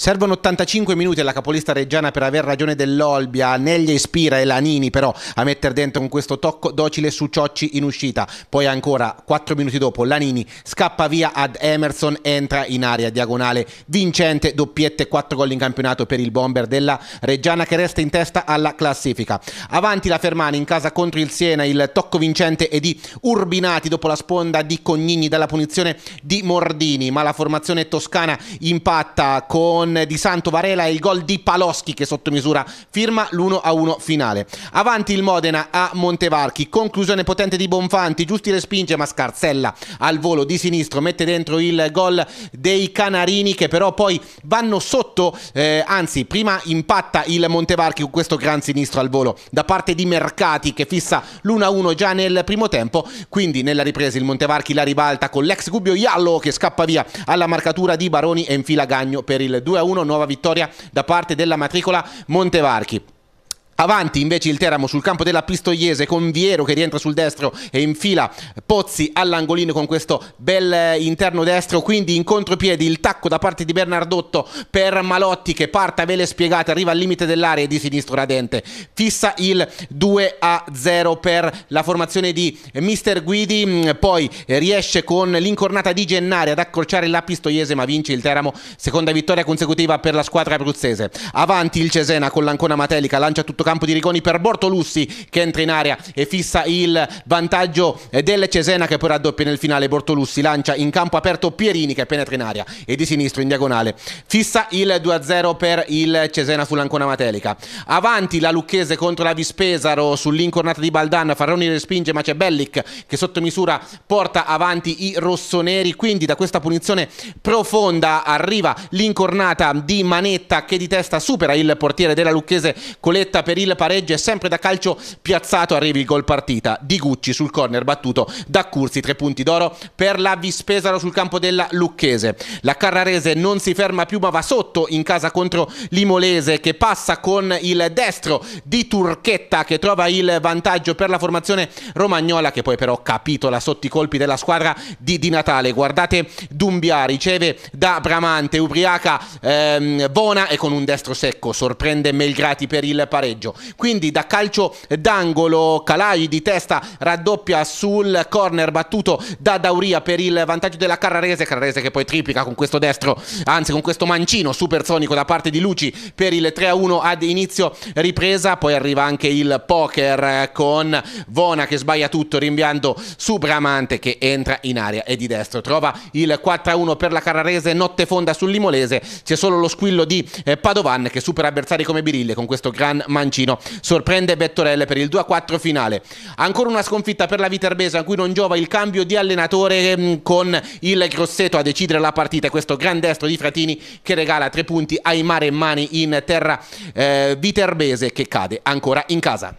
Servono 85 minuti alla capolista reggiana per aver ragione dell'Olbia, Neglia Ispira e Lanini però a mettere dentro con questo tocco docile su Ciocci in uscita. Poi ancora 4 minuti dopo Lanini scappa via ad Emerson, entra in area diagonale vincente, doppiette 4 gol in campionato per il bomber della Reggiana che resta in testa alla classifica. Avanti la Fermani in casa contro il Siena, il tocco vincente è di Urbinati dopo la sponda di Cognini dalla punizione di Mordini, ma la formazione toscana impatta con con Di Santo Varela e il gol di Paloschi che sotto misura firma l'1-1 finale. Avanti il Modena a Montevarchi, conclusione potente di Bonfanti, Giusti respinge ma Scarzella al volo di sinistro mette dentro il gol dei Canarini che però poi vanno sotto, eh, anzi prima impatta il Montevarchi con questo gran sinistro al volo da parte di Mercati che fissa l'1-1 già nel primo tempo, quindi nella ripresa il Montevarchi la ribalta con l'ex Gubbio Iallo che scappa via alla marcatura di Baroni e infila Gagno per il 2-1 2-1, nuova vittoria da parte della matricola Montevarchi. Avanti invece il Teramo sul campo della Pistoiese con Viero che rientra sul destro e infila Pozzi all'angolino con questo bel eh, interno destro, quindi in contropiedi il tacco da parte di Bernardotto per Malotti che parte a vele spiegate, arriva al limite dell'area e di sinistro Radente fissa il 2 a 0 per la formazione di Mister Guidi, mm, poi riesce con l'incornata di Gennari ad accorciare la Pistoiese ma vince il Teramo, seconda vittoria consecutiva per la squadra abruzzese. Avanti il Cesena con l'Ancona Matelica, lancia tutto campo di Rigoni per Bortolussi che entra in area e fissa il vantaggio eh, del Cesena che poi raddoppia nel finale Bortolussi lancia in campo aperto Pierini che penetra in area e di sinistro in diagonale fissa il 2-0 per il Cesena sull'Ancona Matelica avanti la Lucchese contro la Vispesaro sull'incornata di Baldan Farroni respinge ma c'è Bellic che sotto misura porta avanti i rossoneri quindi da questa punizione profonda arriva l'incornata di Manetta che di testa supera il portiere della Lucchese Coletta per per il pareggio e sempre da calcio piazzato arrivi il gol partita di Gucci sul corner battuto da Cursi tre punti d'oro per la Vispesaro sul campo della Lucchese. La Carrarese non si ferma più ma va sotto in casa contro l'Imolese che passa con il destro di Turchetta che trova il vantaggio per la formazione romagnola che poi però capitola sotto i colpi della squadra di Di Natale. Guardate Dumbia riceve da Bramante, Ubriaca, ehm, Bona e con un destro secco sorprende Melgrati per il pareggio pareggio. Quindi da calcio d'angolo Calai di testa raddoppia sul corner battuto da Dauria per il vantaggio della Carrarese, Carrarese che poi triplica con questo destro, anzi con questo mancino supersonico da parte di Luci per il 3-1 ad inizio ripresa, poi arriva anche il poker con Vona che sbaglia tutto rinviando su Bramante che entra in area e di destro trova il 4-1 per la Carrarese, notte fonda sul Limolese, c'è solo lo squillo di eh, Padovan che supera avversari come Birille con questo gran mancino Mancino sorprende Bettorelle per il 2-4 finale. Ancora una sconfitta per la Viterbese a cui non giova il cambio di allenatore ehm, con il Grosseto a decidere la partita. Questo gran destro di Fratini che regala tre punti ai Mare Mani in terra eh, viterbese che cade ancora in casa.